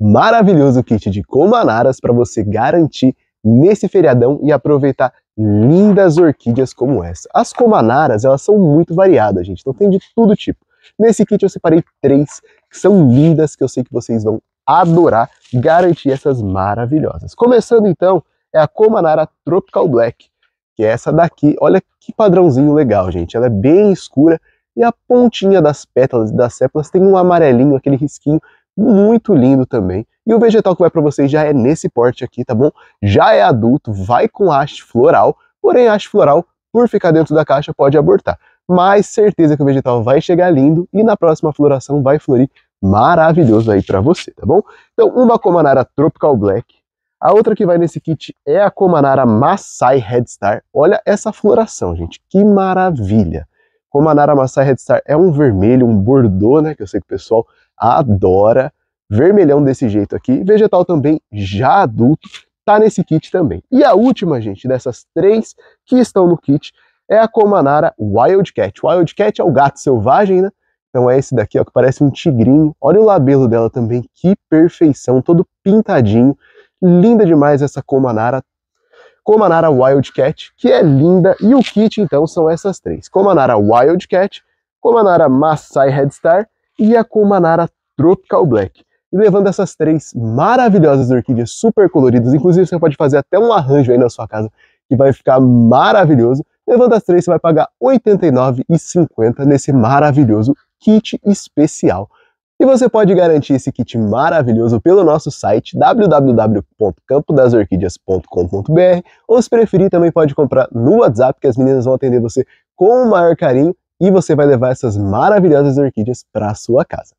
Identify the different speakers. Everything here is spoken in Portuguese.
Speaker 1: maravilhoso kit de comanaras para você garantir nesse feriadão e aproveitar lindas orquídeas como essa. As comanaras, elas são muito variadas, gente, então tem de tudo tipo. Nesse kit eu separei três que são lindas, que eu sei que vocês vão adorar garantir essas maravilhosas. Começando então, é a Comanara Tropical Black, que é essa daqui. Olha que padrãozinho legal, gente. Ela é bem escura e a pontinha das pétalas e das sépalas tem um amarelinho, aquele risquinho muito lindo também. E o vegetal que vai para vocês já é nesse porte aqui, tá bom? Já é adulto, vai com haste floral, porém haste floral, por ficar dentro da caixa, pode abortar. Mas certeza que o vegetal vai chegar lindo e na próxima floração vai florir maravilhoso aí para você, tá bom? Então, uma Comanara Tropical Black. A outra que vai nesse kit é a Comanara Maasai Headstar. Olha essa floração, gente, que maravilha! Comanara Maasai Headstar é um vermelho, um bordô, né, que eu sei que o pessoal adora. Vermelhão desse jeito aqui, vegetal também já adulto, tá nesse kit também. E a última, gente, dessas três que estão no kit é a Comanara Wildcat. Wildcat é o gato selvagem, né? Então é esse daqui, ó, que parece um tigrinho. Olha o labelo dela também, que perfeição, todo pintadinho. Linda demais essa Comanara. Comanara Wildcat, que é linda, e o kit então são essas três. Comanara Wildcat, Comanara Maasai Headstar e a Comanara Tropical Black. E levando essas três maravilhosas orquídeas super coloridas, inclusive você pode fazer até um arranjo aí na sua casa, que vai ficar maravilhoso. Levando as três, você vai pagar R$ 89,50 nesse maravilhoso kit especial. E você pode garantir esse kit maravilhoso pelo nosso site www.campodasorquídeas.com.br ou se preferir também pode comprar no WhatsApp que as meninas vão atender você com o maior carinho e você vai levar essas maravilhosas orquídeas para a sua casa.